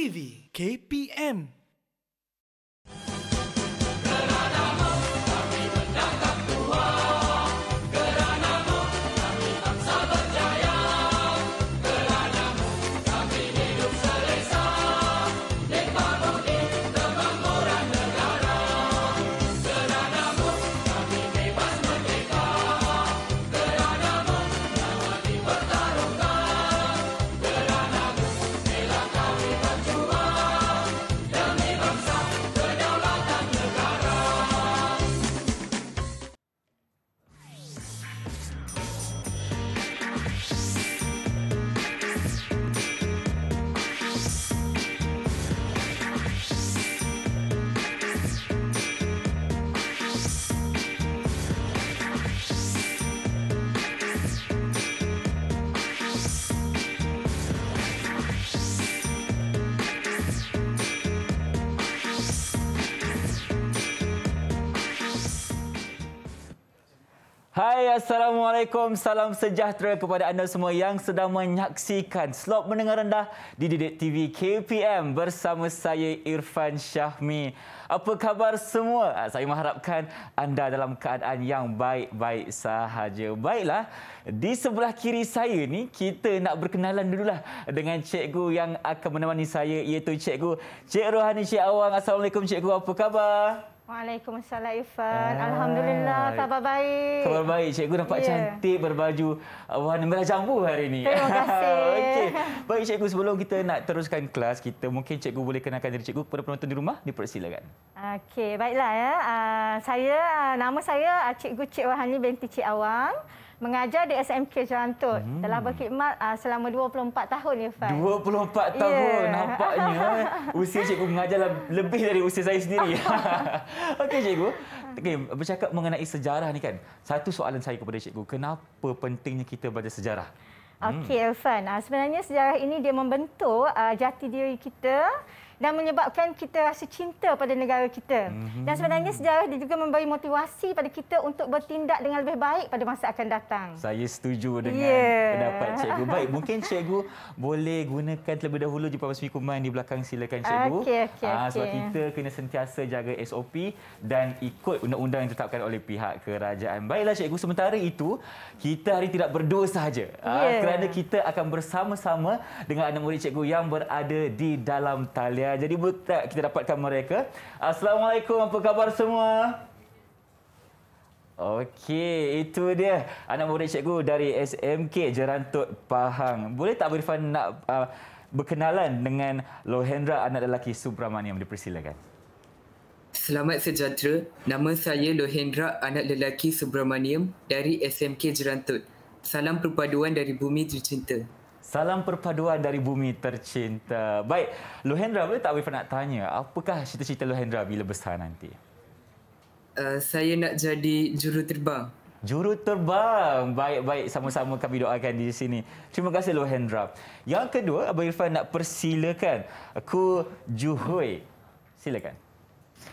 TV KPM Assalamualaikum. Salam sejahtera kepada anda semua yang sedang menyaksikan slot mendengar rendah di Didik TV KPM bersama saya Irfan Syahmi. Apa khabar semua? Ah, saya mengharapkan anda dalam keadaan yang baik-baik sahaja. Baiklah, di sebelah kiri saya ni kita nak berkenalan dululah dengan cikgu yang akan menemani saya iaitu cikgu Cik Rohani Cik Awang. Assalamualaikum cikgu. Apa khabar? Waalaikumsalam Irfan. Ah. Alhamdulillah, khabar baik. Khabar baik. Cikgu nampak yeah. cantik berbaju uh, warna merah jambu hari ini. Terima kasih. okay. Baik, cikgu. Sebelum kita nak teruskan kelas, kita mungkin cikgu boleh kenalkan diri cikgu kepada penonton di rumah. di persilakan. Okey, baiklah. ya. Uh, saya, uh, nama saya uh, Cikgu Cik Wahani binti Cik Awang mengajar di SMK Jalan Tut. Hmm. Telah berkhidmat uh, selama 24 tahun ya Fai. 24 tahun yeah. nampaknya eh. usia cikgu mengajar lebih dari usia saya sendiri. Okey cikgu. Okay, bercakap mengenai sejarah ni kan. Satu soalan saya kepada cikgu, kenapa pentingnya kita belajar sejarah? Okey, Elfan. Hmm. Ah, sebenarnya sejarah ini dia membentuk ah, jati diri kita dan menyebabkan kita rasa cinta pada negara kita. Mm-hmm. Dan sebenarnya sejarah dia juga memberi motivasi pada kita untuk bertindak dengan lebih baik pada masa akan datang. Saya setuju dengan yeah. pendapat cikgu. Baik, mungkin cikgu boleh gunakan terlebih dahulu jumpa Pak Kuman di belakang silakan cikgu. Okay, okay, ha, ah, sebab kita kena sentiasa jaga SOP dan ikut undang-undang yang ditetapkan oleh pihak kerajaan. Baiklah cikgu, sementara itu kita hari tidak berdua sahaja. Yeah. Ya. kerana kita akan bersama-sama dengan anak murid cikgu yang berada di dalam talian Eh, jadi butak kita dapatkan mereka. Assalamualaikum, apa khabar semua? Okey, itu dia anak murid cikgu dari SMK Jerantut Pahang. Boleh tak Irfan nak uh, berkenalan dengan Lohendra anak lelaki Subramaniam dipersilakan. Selamat sejahtera. Nama saya Lohendra anak lelaki Subramaniam dari SMK Jerantut. Salam perpaduan dari bumi tercinta. Salam perpaduan dari bumi tercinta. Baik, Luhendra boleh tak Wifah nak tanya, apakah cita-cita Luhendra bila besar nanti? Uh, saya nak jadi juruterbang. Juruterbang. Baik-baik, sama-sama kami doakan di sini. Terima kasih Hendra. Yang kedua, Abang Irfan nak persilakan. Aku Juhui. Silakan.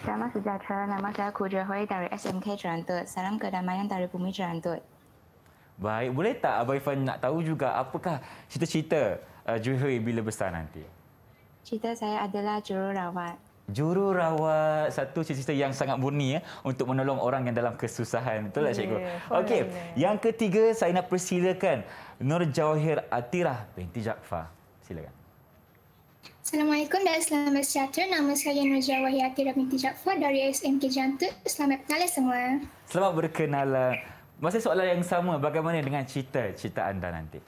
Selamat sejahtera. Nama saya Ku Juhui dari SMK Jerantut. Salam kedamaian dari bumi Jerantut. Baik, boleh tak Abang Irfan nak tahu juga apakah cerita-cerita uh, Juhri bila besar nanti? Cerita saya adalah jururawat. Jururawat, satu cerita-cerita yang sangat murni ya untuk menolong orang yang dalam kesusahan. Betul tak ya, cikgu? Yeah, Okey, yang ketiga saya nak persilakan Nur Jawahir Atirah binti Jaafar. Silakan. Assalamualaikum dan selamat sejahtera. Nama saya Nur Jawahir Atirah binti Jaafar dari SMK Jantut. Selamat petang semua. Selamat berkenalan. Masih soalan yang sama, bagaimana dengan cita-cita anda nanti?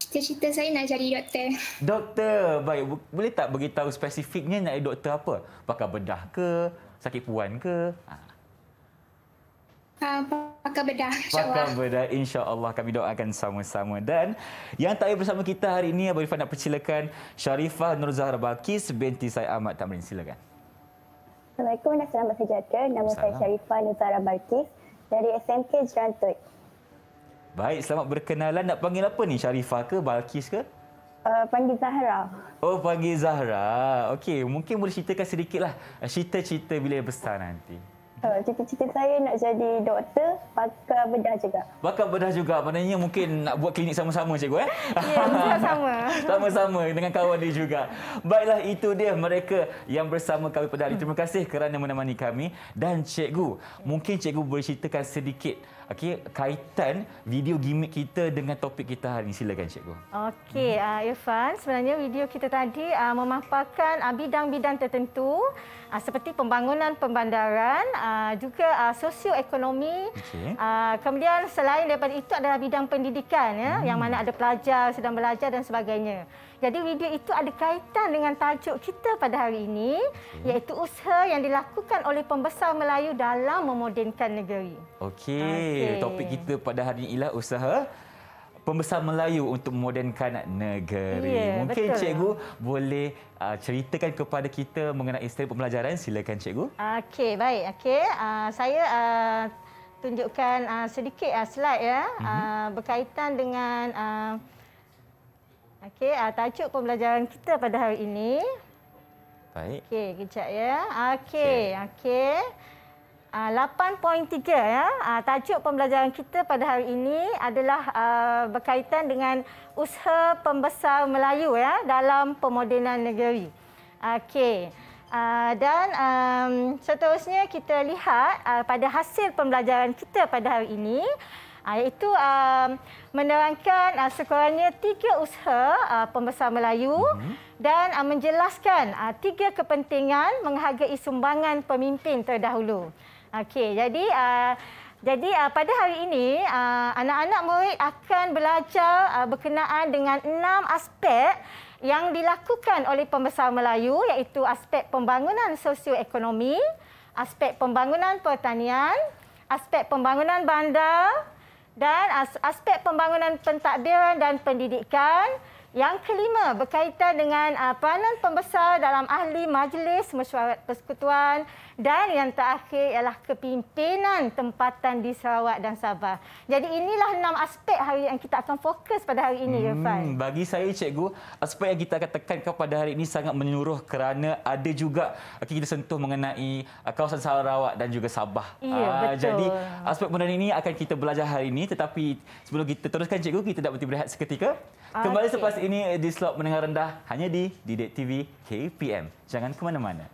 Cita-cita saya nak jadi doktor. Doktor, baik. Boleh tak beritahu spesifiknya nak jadi doktor apa? Pakai bedah ke? Sakit puan ke? Uh, pakar bedah. Pakar bedah. InsyaAllah kami doakan sama-sama. Dan yang tak bersama kita hari ini, Abang Irfan nak persilakan Sharifah Nur Zahra Balkis binti saya Ahmad Tamrin. Silakan. Assalamualaikum dan selamat sejahtera. Nama saya Sharifah Nur Zahra Balkis dari SMK Jerantut. Baik, selamat berkenalan. Nak panggil apa ni? Sharifah ke? Balkis ke? Uh, panggil Zahra. Oh, panggil Zahra. Okey, mungkin boleh ceritakan sedikitlah eh, cerita-cerita bila besar nanti. Ha, cita-cita saya nak jadi doktor pakar bedah juga. Pakar bedah juga. Maknanya mungkin nak buat klinik sama-sama cikgu eh. Ya, yeah, sama. Sama-sama dengan kawan dia juga. Baiklah itu dia mereka yang bersama kami pada hari. Terima kasih kerana menemani kami dan cikgu. Mungkin cikgu boleh ceritakan sedikit Okey, kaitan video gimmick kita dengan topik kita hari ini. Silakan Cikgu. Okey, uh, Irfan. Sebenarnya video kita tadi uh, memaparkan uh, bidang-bidang tertentu uh, seperti pembangunan pembandaran, uh, juga uh, sosioekonomi. Okay. Uh, kemudian selain daripada itu adalah bidang pendidikan ya, hmm. yang mana ada pelajar sedang belajar dan sebagainya. Jadi video itu ada kaitan dengan tajuk kita pada hari ini hmm. iaitu usaha yang dilakukan oleh pembesar Melayu dalam memodernkan negeri. Okey, okay. topik kita pada hari ini ialah usaha pembesar Melayu untuk memodernkan negeri. Yeah, Mungkin betul. cikgu boleh uh, ceritakan kepada kita mengenai istilah pembelajaran. Silakan cikgu. Okey, baik. Okey, uh, saya uh, tunjukkan uh, sedikit uh, slide ya mhm. uh, mm-hmm. berkaitan dengan uh, Okey, uh, tajuk pembelajaran kita pada hari ini. Baik. Okey, kejap ya. Okey, okey. Okay. Uh, 8.3 ya. Uh, tajuk pembelajaran kita pada hari ini adalah uh, berkaitan dengan usaha pembesar Melayu ya dalam pemodenan negeri. Okey. Uh, dan um, seterusnya kita lihat uh, pada hasil pembelajaran kita pada hari ini Ha, itu um, menerangkan uh, sekurangnya tiga usaha uh, pembesar Melayu mm-hmm. dan uh, menjelaskan uh, tiga kepentingan menghargai sumbangan pemimpin terdahulu. Okey, jadi uh, jadi uh, pada hari ini uh, anak-anak murid akan belajar uh, berkenaan dengan enam aspek yang dilakukan oleh pembesar Melayu iaitu aspek pembangunan sosioekonomi, aspek pembangunan pertanian, aspek pembangunan bandar, dan aspek pembangunan pentadbiran dan pendidikan yang kelima berkaitan dengan uh, peranan pembesar dalam ahli majlis mesyuarat persekutuan dan yang terakhir ialah kepimpinan tempatan di Sarawak dan Sabah. Jadi inilah enam aspek hari yang kita akan fokus pada hari ini, hmm, Irfan. Hmm, bagi saya, Cikgu, aspek yang kita akan tekankan pada hari ini sangat menyuruh kerana ada juga okay, ah, kita sentuh mengenai uh, kawasan Sarawak dan juga Sabah. Ya, uh, betul. Jadi aspek benda ini akan kita belajar hari ini tetapi sebelum kita teruskan, Cikgu, kita tidak berhenti berehat seketika. Kembali ah, selepas ini di slot mendengar rendah hanya di Didik TV KPM. Jangan ke mana-mana.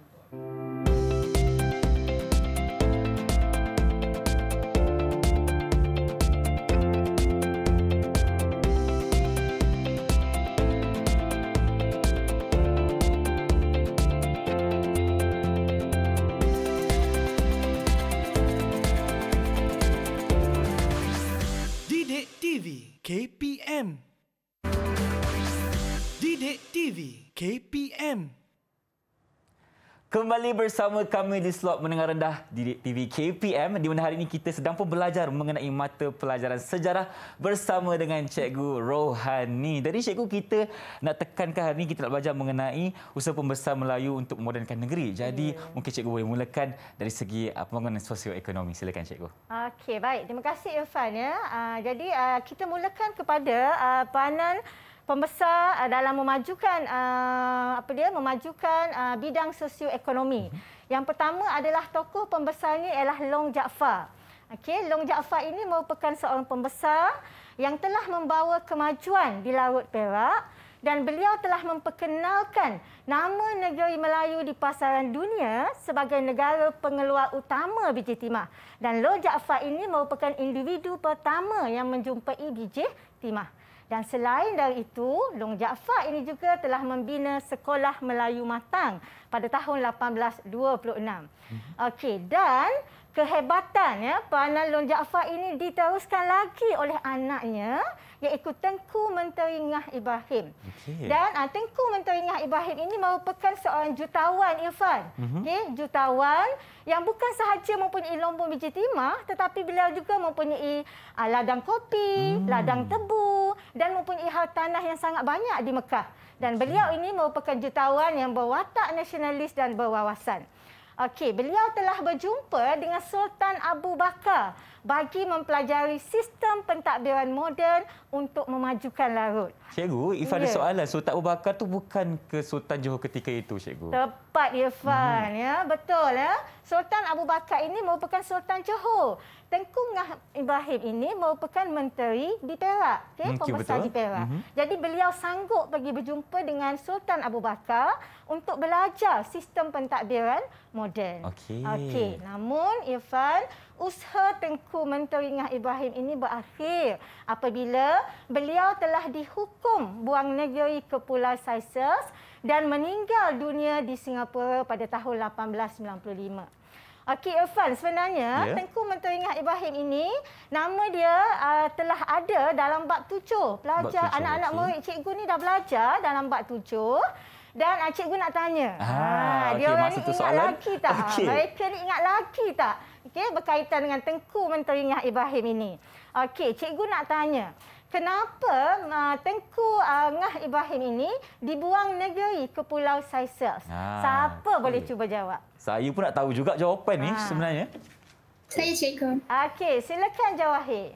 kembali bersama kami di slot mendengar rendah di TV KPM di mana hari ini kita sedang pun belajar mengenai mata pelajaran sejarah bersama dengan Cikgu Rohani. Dari Cikgu kita nak tekankan hari ini kita nak belajar mengenai usaha pembesar Melayu untuk memodernkan negeri. Jadi yeah. mungkin Cikgu boleh mulakan dari segi uh, pembangunan sosioekonomi. Silakan Cikgu. Okey, baik. Terima kasih Irfan. Ya. Uh, jadi uh, kita mulakan kepada uh, ah, Panan Panan pembesar uh, dalam memajukan uh, apa dia memajukan uh, bidang sosioekonomi. Mhm. Yang pertama adalah tokoh pembesarnya ialah Long Jaafar. Okey, Long Jaafar ini merupakan seorang pembesar yang telah membawa kemajuan di Laut Perak dan beliau telah memperkenalkan nama negeri Melayu di pasaran dunia sebagai negara pengeluar utama biji timah. Dan Long Jaafar ini merupakan individu pertama yang menjumpai biji timah. Dan selain dari itu, Long Jaafar ini juga telah membina Sekolah Melayu Matang pada tahun 1826. Mhm. Okey, dan kehebatan ya Puan Long Jaafar ini diteruskan lagi oleh anaknya iaitu Tengku Menteringah Ibrahim. Okay. Dan uh, Tengku Menteringah Ibrahim ini merupakan seorang jutawan Irfan. Mm-hmm. Okey, jutawan yang bukan sahaja mempunyai lombong biji timah tetapi beliau juga mempunyai uh, ladang kopi, mm. ladang tebu dan mempunyai hal tanah yang sangat banyak di Mekah. Dan okay. beliau ini merupakan jutawan yang berwatak nasionalis dan berwawasan. Okey, beliau telah berjumpa dengan Sultan Abu Bakar bagi mempelajari sistem pentadbiran moden untuk memajukan laut. Cikgu, if yeah. ada ya. soalan, Sultan Abu Bakar tu bukan ke Sultan Johor ketika itu, Cikgu. Tepat Irfan, mm. ya. Betul ya. Sultan Abu Bakar ini merupakan Sultan Johor. Tengku Ngah Ibrahim ini merupakan menteri di Perak, okey, ya, okay, hmm, ya, pembesar di Perak. Mm-hmm. Jadi beliau sanggup pergi berjumpa dengan Sultan Abu Bakar untuk belajar sistem pentadbiran moden. Okey. Okey, namun Irfan usaha Tengku Menteringah Ibrahim ini berakhir apabila beliau telah dihukum buang negeri ke Pulau Seychelles dan meninggal dunia di Singapura pada tahun 1895. Okey Irfan, sebenarnya yeah. Tengku Menteri Ingat Ibrahim ini nama dia uh, telah ada dalam bab tujuh. Pelajar anak-anak okay. murid cikgu ni dah belajar dalam bab tujuh. Dan uh, cikgu nak tanya. Ah, ha, ah, okay, dia orang ni ingat soalan. lagi tak? Okay. Mereka ni ingat lagi tak? Okay, berkaitan dengan Tengku Menteri Nyah Ibrahim ini. Okey, cikgu nak tanya. Kenapa uh, Tengku uh, Ngah Ibrahim ini dibuang negeri ke Pulau Seychelles? Ah, Siapa okay. boleh cuba jawab? Saya pun nak tahu juga jawapan ah. ni sebenarnya. Saya cikgu. Okey, silakan Jawahir.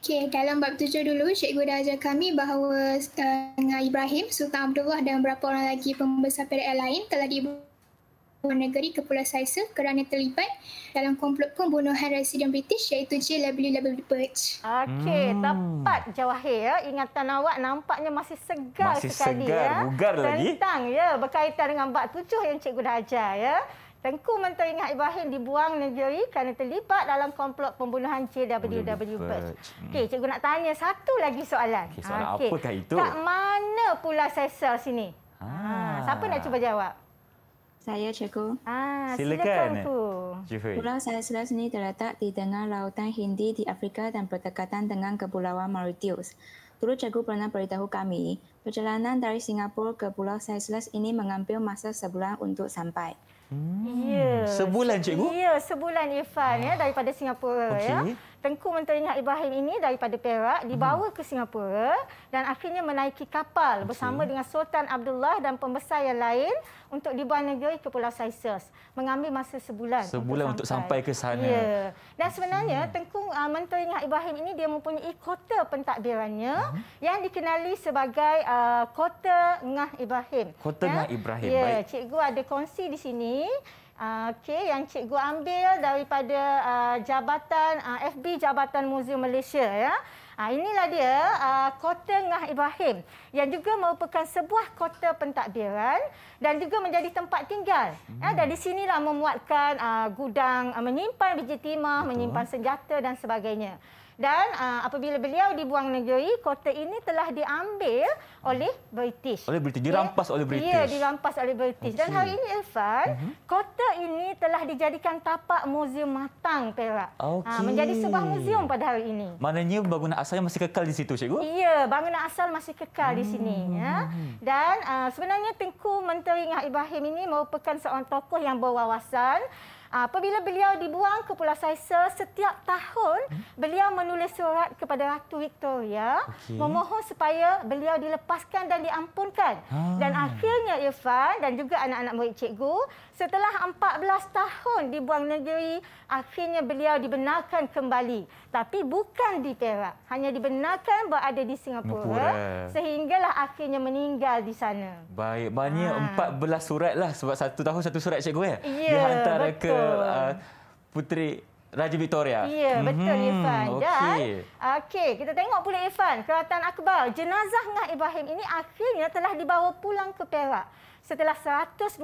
Okey, dalam bab tujuh dulu, cikgu dah ajar kami bahawa uh, Ngah Ibrahim, Sultan Abdullah dan beberapa orang lagi pembesar PDL lain telah dibuang Pembangunan Negeri Kepulauan Saisa kerana terlibat dalam komplot pembunuhan residen British iaitu J.W. Lebel Birch. Okey, hmm. tepat Jawahir. Ya. Ingatan awak nampaknya masih segar masih sekali. Masih segar, ya. bugar Tentang, lagi. Tentang ya, berkaitan dengan bab tujuh yang cikgu dah ajar. Ya. Tengku Menteri Ingat Ibrahim dibuang negeri kerana terlibat dalam komplot pembunuhan JWW Birch. Hmm. Okey, cikgu nak tanya satu lagi soalan. Okay, soalan okay. apakah itu? Kat mana pula Cecil sini? Ah. Ha, siapa nak cuba jawab? Saya cikgu. Ah, silakan. Pulau Salasela ini terletak di tengah lautan Hindi di Afrika dan berdekatan dengan Kepulauan Mauritius. Dulu cikgu pernah beritahu kami Perjalanan dari Singapura ke Pulau Seychelles ini mengambil masa sebulan untuk sampai. Hmm. Ya. Sebulan cikgu? Ya, sebulan Irfan ya daripada Singapura okay. ya. Tengku Menterinya Ibrahim ini daripada Perak dibawa hmm. ke Singapura dan akhirnya menaiki kapal okay. bersama dengan Sultan Abdullah dan pembesar yang lain untuk dibawa negeri ke Pulau Seychelles. Mengambil masa sebulan. Sebulan untuk sampai, untuk sampai ke sana. Ya. Dan sebenarnya okay. Hmm. Tengku uh, Menteri Menterinya Ibrahim ini dia mempunyai kota pentadbirannya hmm. yang dikenali sebagai uh, Uh, kota Ngah Ibrahim. Kota ya? Ngah Ibrahim. Ya, Baik. cikgu ada kongsi di sini. Uh, okay, yang cikgu ambil daripada uh, jabatan uh, FB Jabatan Muzium Malaysia ya. Uh, inilah dia uh, Kota Ngah Ibrahim yang juga merupakan sebuah kota pentadbiran dan juga menjadi tempat tinggal. Ya, hmm. Ya, dan di sinilah memuatkan uh, gudang uh, menyimpan biji timah, Betul. menyimpan senjata dan sebagainya dan uh, apabila beliau dibuang negeri kota ini telah diambil oleh British oleh British dirampas ya. oleh ya, British ya dirampas oleh British okay. dan hari ini Irfan uh-huh. kota ini telah dijadikan tapak muzium matang Perak ah, okay. uh, menjadi sebuah muzium pada hari ini maknanya bangunan asalnya masih kekal di situ cikgu ya bangunan asal masih kekal hmm. di sini hmm, ya hmm, hmm. dan uh, sebenarnya Tengku Menteri Ngah Ibrahim ini merupakan seorang tokoh yang berwawasan Ah, apabila beliau dibuang ke Pulau Saisa, setiap tahun hmm? beliau menulis surat kepada Ratu Victoria okay. memohon supaya beliau dilepaskan dan diampunkan. Ah. Dan akhirnya Irfan dan juga anak-anak murid cikgu, setelah 14 tahun dibuang negeri, akhirnya beliau dibenarkan kembali. Tapi bukan di Perak, hanya dibenarkan berada di Singapura, Singapura. sehinggalah akhirnya meninggal di sana. Baik, banyak ha. Ah. 14 surat lah sebab satu tahun satu surat cikgu eh? ya? Ya, yeah, betul. Ke uh, Puteri Raja Victoria. Ya, betul mm -hmm. Irfan. Dan okay. Okay, kita tengok pula Irfan, Kelantan Akbar, jenazah Ngah Ibrahim ini akhirnya telah dibawa pulang ke Perak setelah 129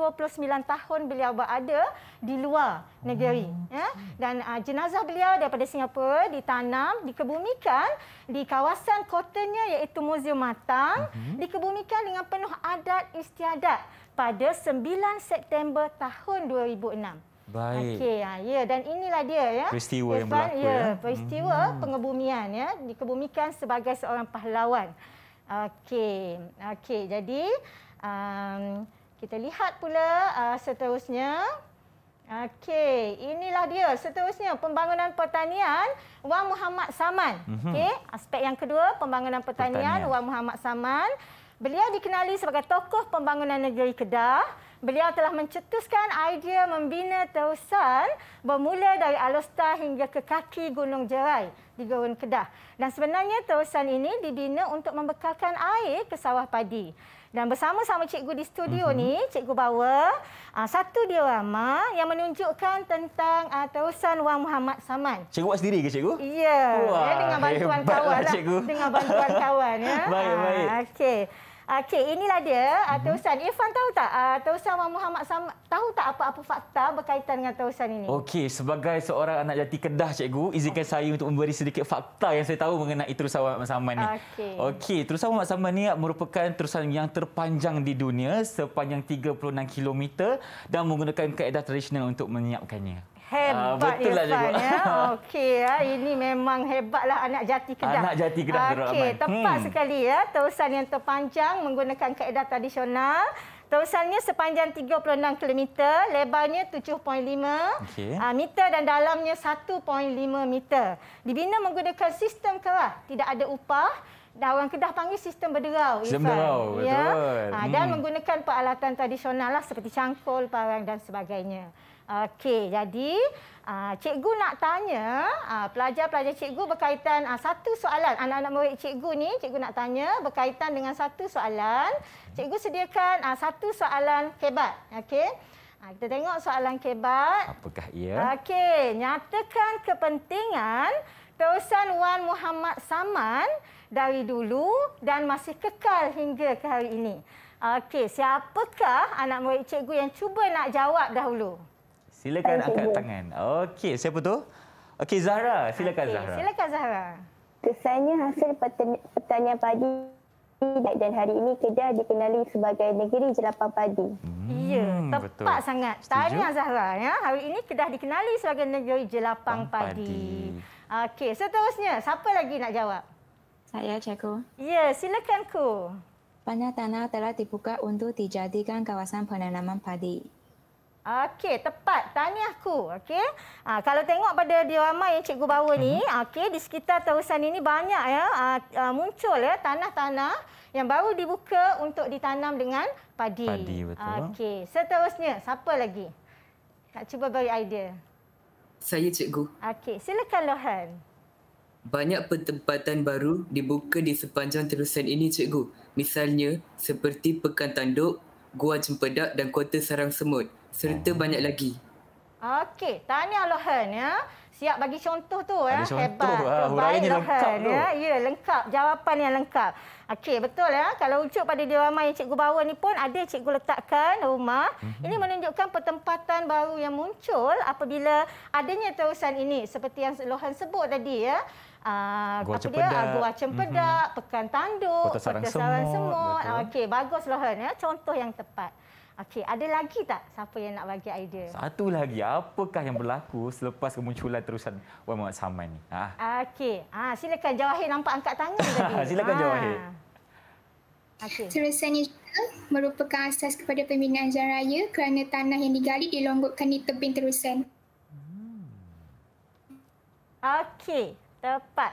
tahun beliau berada di luar negeri. Mm. Ya? Dan uh, jenazah beliau daripada Singapura ditanam, dikebumikan di kawasan kotanya iaitu Muzium Matang, -hmm. dikebumikan dengan penuh adat istiadat pada 9 September tahun 2006. Baik. Okey, ya, ya dan inilah dia ya. Peristiwa Irfan, yang berlaku ya. ya. peristiwa hmm. pengebumian ya, dikebumikan sebagai seorang pahlawan. Okey. Okey, jadi um, kita lihat pula uh, seterusnya. Okey, inilah dia seterusnya pembangunan pertanian Wan Muhammad Saman. Hmm. Okey, aspek yang kedua pembangunan pertanian, pertanian Wan Muhammad Saman. Beliau dikenali sebagai tokoh pembangunan negeri Kedah. Beliau telah mencetuskan idea membina terusan bermula dari Alostar hingga ke kaki Gunung Jerai di Gurun Kedah. Dan sebenarnya terusan ini dibina untuk membekalkan air ke sawah padi. Dan bersama-sama cikgu di studio uh-huh. ni, cikgu bawa uh, satu diorama yang menunjukkan tentang uh, ah, terusan Wan Muhammad Saman. Cikgu buat sendiri ke cikgu? Ya, Wah, ya dengan bantuan kawan lah. lah. Dengan bantuan kawan ya. baik, baik. Uh, Okey. Okey, inilah dia. Uh, ah, mhm. Tausan. Irfan tahu tak? Uh, ah, Tausan Wan Muhammad Sam, tahu tak apa-apa fakta berkaitan dengan Tausan ini? Okey, sebagai seorang anak jati kedah, cikgu, izinkan saya untuk memberi sedikit fakta yang saya tahu mengenai Terusan Wan Muhammad Saman ini. Okey. Okey, Terusan Wan Muhammad Saman ini merupakan terusan yang terpanjang di dunia sepanjang 36 km dan menggunakan kaedah tradisional untuk menyiapkannya. Hebat uh, lah, Ya. Okey, ya. ini memang hebatlah anak jati Kedah. Anak jati Kedah, Darul okay. Aman. Tepat hmm. sekali ya, terusan yang terpanjang menggunakan kaedah tradisional. Terusannya sepanjang 36 km, lebarnya 7.5 okay. uh, meter dan dalamnya 1.5 meter. Dibina menggunakan sistem kerah, tidak ada upah. Dan orang Kedah panggil sistem berderau. Sistem berderau, ya. betul. Ya. dan hmm. menggunakan peralatan tradisional lah, seperti cangkul, parang dan sebagainya. Okey, jadi uh, cikgu nak tanya uh, pelajar-pelajar cikgu berkaitan uh, satu soalan. Anak-anak murid cikgu ni, cikgu nak tanya berkaitan dengan satu soalan. Cikgu sediakan uh, satu soalan kebat. Okey. Uh, kita tengok soalan kebat. Apakah ia? Okey, nyatakan kepentingan terusan Wan Muhammad Saman dari dulu dan masih kekal hingga ke hari ini. Okey, siapakah anak murid cikgu yang cuba nak jawab dahulu? Silakan Thank angkat you. tangan. Okey, siapa tu? Okey, Zahra. Silakan okay, Zahra. Silakan Zahra. Kesannya hasil pertanian padi dan hari ini Kedah dikenali sebagai negeri jelapan padi. Hmm, ya, tepat betul. sangat. Tahniah Zahra. Ya. Hari ini Kedah dikenali sebagai negeri jelapan padi. padi. Okey, seterusnya. Siapa lagi nak jawab? Saya, Cikgu. Ya, silakan, Ku. Banyak tanah telah dibuka untuk dijadikan kawasan penanaman padi. Okey, tepat. Tahniahku. Okey. Ha, kalau tengok pada diorama yang cikgu bawa ni, uh mhm. -huh. okey, di sekitar terusan ini banyak ya uh, muncul ya tanah-tanah yang baru dibuka untuk ditanam dengan padi. Padi betul. Okay, Seterusnya, siapa lagi? Nak cuba bagi idea. Saya cikgu. Okey, silakan Lohan. Banyak pertempatan baru dibuka di sepanjang terusan ini cikgu. Misalnya seperti Pekan Tanduk, Gua Cempedak dan Kota Sarang Semut serta ah. banyak lagi. Okey, tahniah Lohan ya. Siap bagi contoh tu ya. Contoh, Hebat. Ah, Huraian ni lengkap Lohan, tu. Ya. ya, lengkap. Jawapan yang lengkap. Okey, betul ya. Kalau rujuk pada diorama yang cikgu bawa ni pun ada cikgu letakkan rumah. Mhm. Ini menunjukkan pertempatan baru yang muncul apabila adanya terusan ini seperti yang Lohan sebut tadi ya uh, ah, gua apa cempedak. dia gua cempedak mm-hmm. pekan tanduk kota sarang, sarang semut, semut. Ah, okey baguslah kan, ya contoh yang tepat okey ada lagi tak siapa yang nak bagi idea satu lagi apakah yang berlaku selepas kemunculan terusan Wan Muhammad Saman ni ha okey ha silakan Jawahir nampak angkat tangan tadi silakan ha. Jawahir Okay. Terusan itu merupakan asas kepada pembinaan jalan raya kerana tanah yang digali dilonggokkan di tebing terusan. Hmm. Okey, 得办。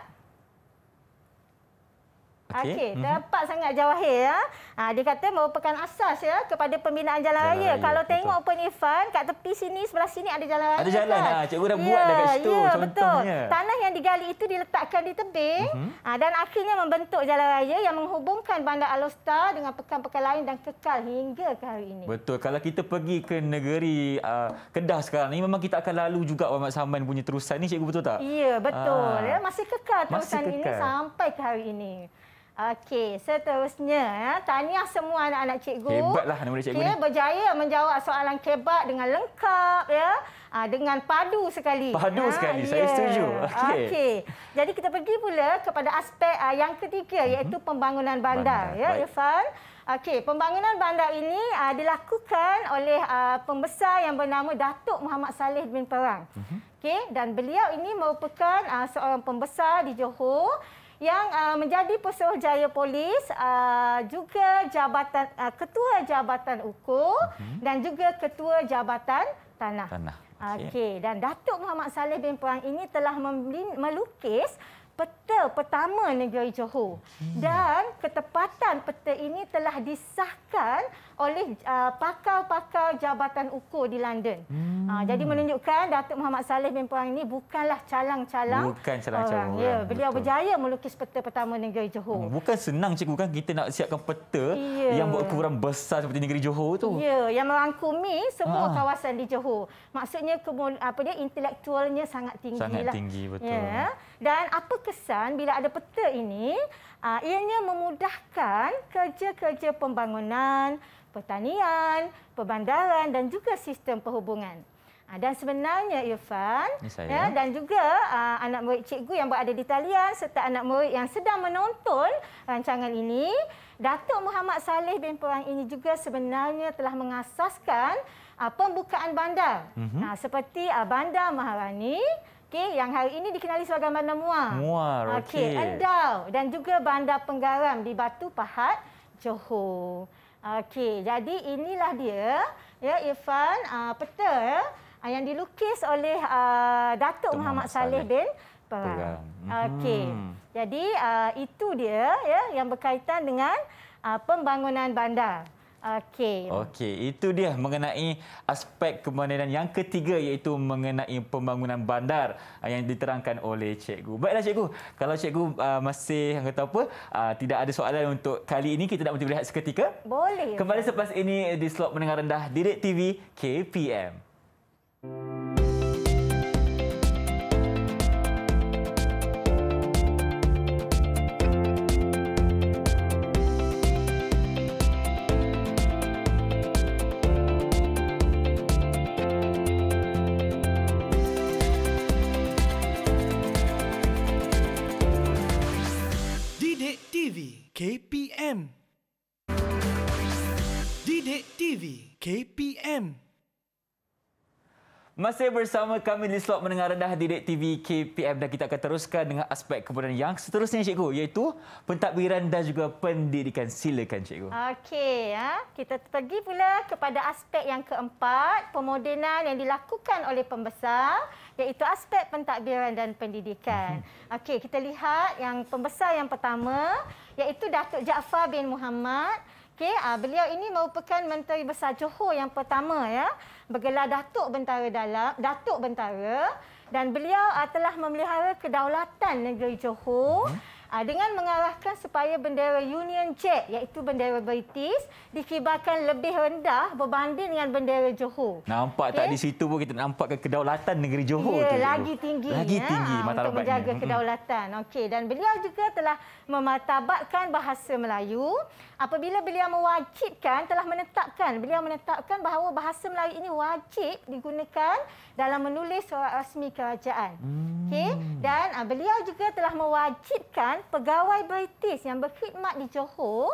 Okey, okay, tepat mhm. hmm. sangat Jawahir ya. Ha, dia kata merupakan asas ya kepada pembinaan jalan, jalan raya. raya. Kalau betul. tengok pun Ifan, kat tepi sini sebelah sini ada jalan raya. Ada jalan kan? ha, cikgu dah ya, buat dekat situ ya, Betul. Tanah yang digali itu diletakkan di tebing hmm. ha, dan akhirnya membentuk jalan raya yang menghubungkan Bandar Alostar dengan pekan-pekan lain dan kekal hingga ke hari ini. Betul. Kalau kita pergi ke negeri uh, Kedah sekarang ini, memang kita akan lalu juga Muhammad Saman punya terusan ni cikgu betul tak? Ya, betul ha. ya. Masih kekal terusan Masih kekal. ini sampai ke hari ini. Okey, seterusnya, ya. tahniah semua anak-anak cikgu. Hebatlah anak-anak cikgu okay, ni. Berjaya menjawab soalan kebat dengan lengkap, ya. Ha, dengan padu sekali. Padu ha, sekali, yeah. saya ya. setuju. Okey, okay. jadi kita pergi pula kepada aspek uh, yang ketiga, mhm. iaitu pembangunan bandar. bandar. Ya, Irfan. Okey, pembangunan bandar ini uh, dilakukan oleh uh, pembesar yang bernama Datuk Muhammad Saleh bin Perang. Uh Okey, dan beliau ini merupakan uh, seorang pembesar di Johor yang uh, menjadi pesuruh jaya polis uh, juga jabatan uh, ketua jabatan ukur uh dan juga ketua jabatan tanah. tanah. Okay. dan Datuk Muhammad Saleh bin Puang ini telah melukis peta pertama negeri Johor hmm. dan ketepatan peta ini telah disahkan oleh uh, pakar-pakar jabatan ukur di London. Hmm. Uh, jadi menunjukkan Datuk Muhammad Saleh bin Puan ini bukanlah calang-calang. Bukan calang-calang. Uh, ya, beliau Betul. berjaya melukis peta pertama negeri Johor. Hmm, bukan senang cikgu kan kita nak siapkan peta yeah. yang buat ukuran besar seperti negeri Johor itu. Ya, yeah, yang merangkumi semua ha. kawasan di Johor. Maksudnya kemul- apa dia intelektualnya sangat tinggi. Sangat lah. tinggi betul. Yeah. Dan apa kesan bila ada peta ini? Uh, ianya memudahkan kerja-kerja pembangunan, pertanian, perbandaran dan juga sistem perhubungan. Ah, dan sebenarnya Irfan ya, dan juga uh, anak murid cikgu yang berada di talian serta anak murid yang sedang menonton rancangan ini, Datuk Muhammad Saleh bin Perang ini juga sebenarnya telah mengasaskan uh, pembukaan bandar. Mm-hmm. Nah, seperti uh, Bandar Maharani okay, yang hari ini dikenali sebagai Bandar Muar. Muar, okey. Okay, Endau dan juga Bandar Penggaram di Batu Pahat, Johor. Okey, jadi inilah dia ya Irfan uh, peta ya ah, yang dilukis oleh uh, Datuk Muhammad Saleh, Saleh bin Perang. Perang. Okey. Hmm. Jadi uh, itu dia ya yang berkaitan dengan uh, pembangunan bandar. Okey. Okey, itu dia mengenai aspek kemandirian yang ketiga iaitu mengenai pembangunan bandar ah, yang diterangkan oleh cikgu. Baiklah cikgu, kalau cikgu uh, masih kata apa, ah, tidak ada soalan untuk kali ini kita nak berehat seketika? Boleh. Kembali selepas ini di slot mendengar rendah Direct TV KPM. KPM. Didik TV KPM. Masih bersama kami di slot mendengar rendah Didik TV KPM dan kita akan teruskan dengan aspek kemudian yang seterusnya cikgu iaitu pentadbiran dan juga pendidikan. Silakan cikgu. Okey, ha? kita pergi pula kepada aspek yang keempat, pemodenan yang dilakukan oleh pembesar iaitu aspek pentadbiran dan pendidikan. Mhm. Okey, kita lihat yang pembesar yang pertama iaitu Datuk Jaafar bin Muhammad. Okey, uh, beliau ini merupakan menteri besar Johor yang pertama ya, bergelar Datuk Bentara Dalam, Datuk Bentara dan beliau uh, telah memelihara kedaulatan negeri Johor. Hmm? uh, dengan mengarahkan supaya bendera Union Jack iaitu bendera British dikibarkan lebih rendah berbanding dengan bendera Johor. Nampak okay. tak di situ pun kita nampak ke kedaulatan negeri Johor yeah, tu. lagi tinggi. Lagi ya, tinggi ha, matlamat menjaga hmm. kedaulatan. Okey dan beliau juga telah memartabatkan bahasa Melayu apabila beliau mewajibkan telah menetapkan beliau menetapkan bahawa bahasa Melayu ini wajib digunakan dalam menulis surat rasmi kerajaan. Hmm. Okey dan uh, beliau juga telah mewajibkan pengadilan pegawai British yang berkhidmat di Johor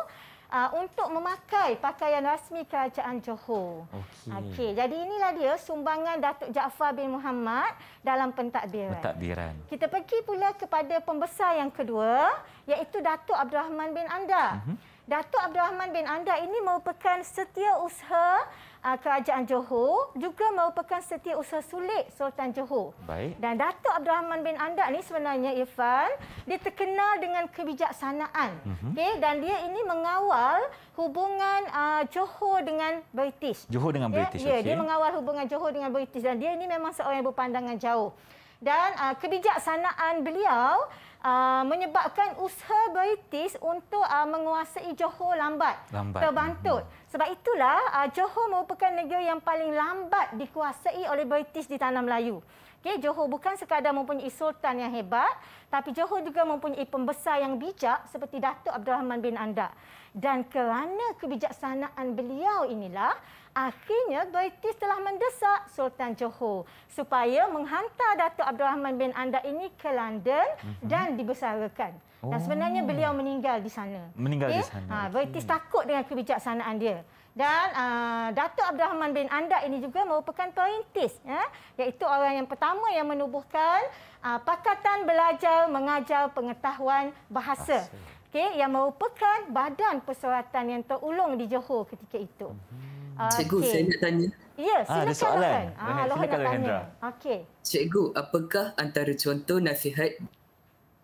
uh, untuk memakai pakaian rasmi kerajaan Johor. Okey. Okay, jadi inilah dia sumbangan Datuk Jaafar bin Muhammad dalam pentadbiran. Pentadbiran. Kita pergi pula kepada pembesar yang kedua iaitu Datuk Abdul Rahman bin Anda. Mm-hmm. Datuk Abdul Rahman bin Anda ini merupakan setia usaha Ah, Kerajaan Johor juga merupakan setiausaha sulit Sultan Johor. Baik. Dan Datuk Abdul Rahman bin Andak ni sebenarnya Irfan, dia terkenal dengan kebijaksanaan. Mm-hmm. Okey dan dia ini mengawal hubungan uh, Johor dengan British. Johor dengan British. Ya, okay. dia mengawal hubungan Johor dengan British dan dia ini memang seorang yang berpandangan jauh. Dan uh, kebijaksanaan beliau uh, menyebabkan usaha British untuk uh, menguasai Johor lambat, lambat. terbantut. Mm -hmm. Sebab itulah uh, Johor merupakan negeri yang paling lambat dikuasai oleh British di tanah Melayu. Okay, Johor bukan sekadar mempunyai sultan yang hebat, tapi Johor juga mempunyai pembesar yang bijak seperti Datuk Abdul Rahman bin Andak dan kerana kebijaksanaan beliau inilah akhirnya British telah mendesak Sultan Johor supaya menghantar Datuk Abdul Rahman bin Anda ini ke London mm-hmm. dan dibesarkan. Oh. Dan sebenarnya beliau meninggal di sana. Meninggal okay? di eh? sana. Ha, British okay. takut dengan kebijaksanaan dia. Dan uh, Datuk Abdul Rahman bin Andak ini juga merupakan perintis ya iaitu orang yang pertama yang menubuhkan uh, pakatan belajar mengajar pengetahuan bahasa. bahasa. Okay, yang merupakan badan persuratan yang terulung di Johor ketika itu. Okay. Hmm. Cikgu saya nak tanya. Ya, ah, silakan. Ada soalan. Ah, silakan nak tanya. Okey. Cikgu, apakah antara contoh nasihat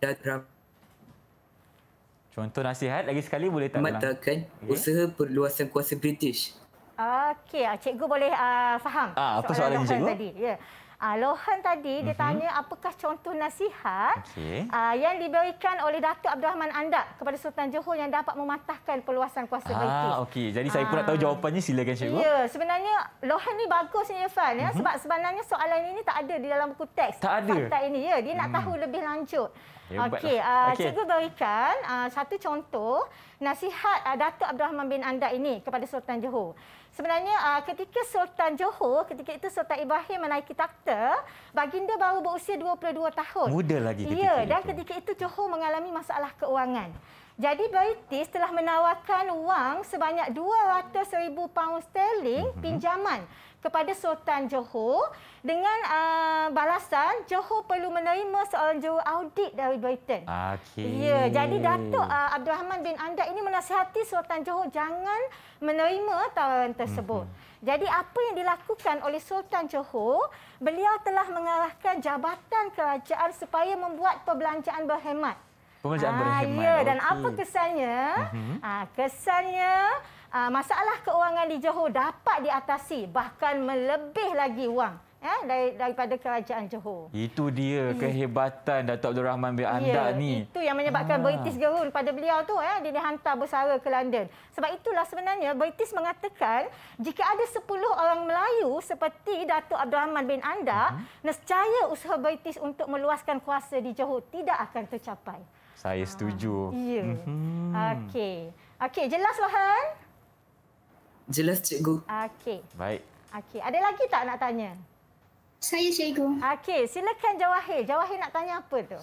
dan Contoh nasihat lagi sekali boleh tak Matakan okay. usaha perluasan kuasa British. Okey, ah, cikgu boleh uh, faham. Ah, apa soalan, soalan cikgu? Tadi. Yeah. Uh, Lohan tadi dia uh-huh. tanya apakah contoh nasihat okay. uh, ah, yang diberikan oleh Datuk Abdul Rahman anda kepada Sultan Johor yang dapat mematahkan peluasan kuasa politik. Ah, okey. Jadi saya uh, pun ah. nak tahu jawapannya silakan Cikgu. Ya, sebenarnya Lohan ni bagus ni Irfan ya uh-huh. sebab sebenarnya soalan ini tak ada di dalam buku teks. Tak ada. Fakta ini ya, dia nak hmm. tahu lebih lanjut. Ya, okey, uh, lah. ah, okay. cikgu berikan uh, satu contoh nasihat uh, Datuk Abdul Rahman bin anda ini kepada Sultan Johor. Sebenarnya uh, ketika Sultan Johor, ketika itu Sultan Ibrahim menaiki takhta, baginda baru berusia 22 tahun. Muda lagi ketika ya, itu. Ya, dan ketika itu Johor mengalami masalah keuangan. Jadi British telah menawarkan wang sebanyak ribu pound sterling mhm. pinjaman kepada Sultan Johor dengan uh, balasan Johor perlu menerima seorang juru audit dari Britain. Okey. Ya, jadi Datuk uh, Abdul Rahman bin Andak ini menasihati Sultan Johor jangan menerima tawaran tersebut. Mm-hmm. Jadi apa yang dilakukan oleh Sultan Johor, beliau telah mengarahkan jabatan kerajaan supaya membuat perbelanjaan berhemat. Pengerjaan ah, berhemat. Ya, okay. dan apa kesannya? Uh-huh. Ah, kesannya ah, masalah keuangan di Johor dapat diatasi bahkan melebih lagi wang eh dari, daripada kerajaan Johor. Itu dia hmm. kehebatan Datuk Abdul Rahman bin ya, Anda ya, ni. Itu yang menyebabkan ah. British Johor pada beliau tu eh dia dihantar bersara ke London. Sebab itulah sebenarnya British mengatakan jika ada 10 orang Melayu seperti Datuk Abdul Rahman bin Anda, uh-huh. nescaya usaha British untuk meluaskan kuasa di Johor tidak akan tercapai. Saya ah, setuju. Ya. Mm-hmm. Okey. Okey, jelas Lohan? Jelas cikgu. Okey. Baik. Okey, ada lagi tak nak tanya? Saya cikgu. Okey, silakan Jawahir. Jawahir nak tanya apa tu?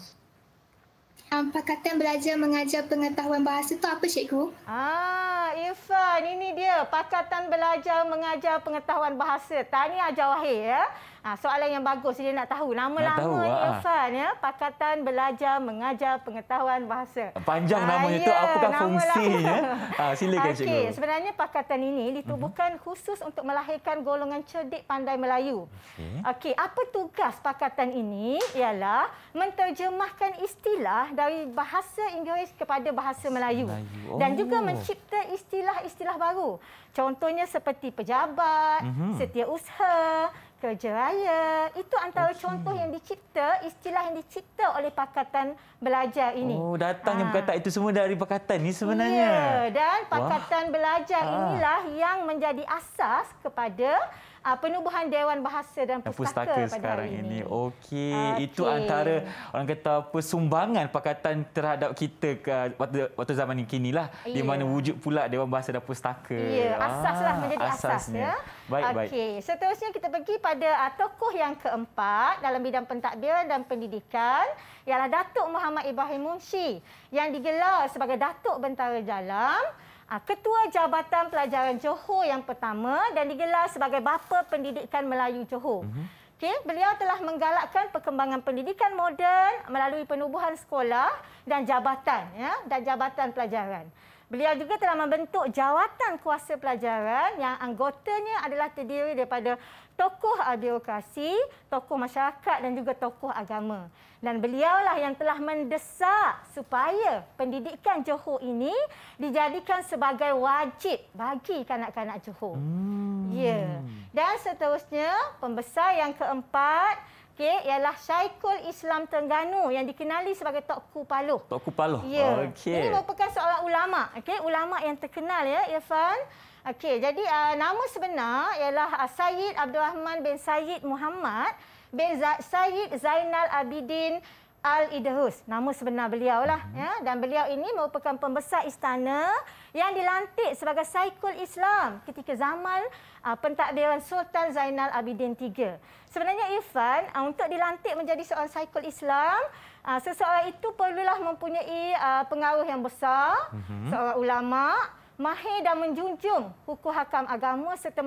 Um, pakatan belajar mengajar pengetahuan bahasa tu apa cikgu? Ah, Irfan, ini dia pakatan belajar mengajar pengetahuan bahasa. Tanya Jawahir ya. Ha, soalan yang bagus dia nak tahu. Lama-lama ni ah, ah. Irfan ya, Pakatan Belajar Mengajar Pengetahuan Bahasa. Panjang ha, namanya ya, tu apakah fungsinya? Ha, silakan okay, cikgu. sebenarnya pakatan ini ditubuhkan mhm. uh-huh. khusus untuk melahirkan golongan cerdik pandai Melayu. Okey. Okey, apa tugas pakatan ini? Ialah menterjemahkan istilah dari bahasa Inggeris kepada bahasa Melayu, Melayu. Oh. dan juga oh. mencipta istilah-istilah baru. Contohnya seperti pejabat, uh-huh. setiausaha, kerja raya. Itu antara okay. contoh yang dicipta, istilah yang dicipta oleh Pakatan Belajar ini. Oh, datangnya perkataan ah. itu semua dari Pakatan ini sebenarnya. Ya, dan Pakatan Wah. Belajar ah. inilah ha. yang menjadi asas kepada uh, penubuhan Dewan Bahasa dan Pustaka, Pustaka pada sekarang hari ini. ini. Okey, okay. itu antara orang kata apa sumbangan pakatan terhadap kita ke waktu, waktu zaman ini lah, yeah. di ya. mana wujud pula Dewan Bahasa dan Pustaka. Ya, yeah. asaslah ah, menjadi asas ya. Baik, okay. baik. seterusnya kita pergi pada uh, tokoh yang keempat dalam bidang pentadbiran dan pendidikan ialah Datuk Muhammad Ibrahim Munshi yang digelar sebagai Datuk Bentara Jalam. Ah, Ketua Jabatan Pelajaran Johor yang pertama dan digelar sebagai bapa pendidikan Melayu Johor. Mhm. Okay, beliau telah menggalakkan perkembangan pendidikan moden melalui penubuhan sekolah dan jabatan ya, dan jabatan pelajaran. Beliau juga telah membentuk jawatan kuasa pelajaran yang anggotanya adalah terdiri daripada tokoh ah, birokrasi, tokoh masyarakat dan juga tokoh agama dan beliaulah yang telah mendesak supaya pendidikan Johor ini dijadikan sebagai wajib bagi kanak-kanak Johor. Hmm. Ya. Dan seterusnya pembesar yang keempat Okay, ialah Syaikul Islam Tengganu yang dikenali sebagai Tokku Paloh. Tokku Paloh. Ya. Yeah. Okay. Ini merupakan seorang ulama. Okay, ulama yang terkenal ya, Irfan. Okay, jadi uh, nama sebenar ialah uh, Sayyid Abdul Rahman bin Sayyid Muhammad bin Syed Zainal Abidin al Idrus, Nama sebenar beliau lah. Mhm. Ya? Dan beliau ini merupakan pembesar istana yang dilantik sebagai Saikul Islam ketika zaman uh, pentadbiran Sultan Zainal Abidin III. Sebenarnya Irfan, uh, untuk dilantik menjadi seorang Saikul Islam, uh, seseorang itu perlulah mempunyai uh, pengaruh yang besar, hmm seorang ulama' mahir dan menjunjung hukum hakam agama serta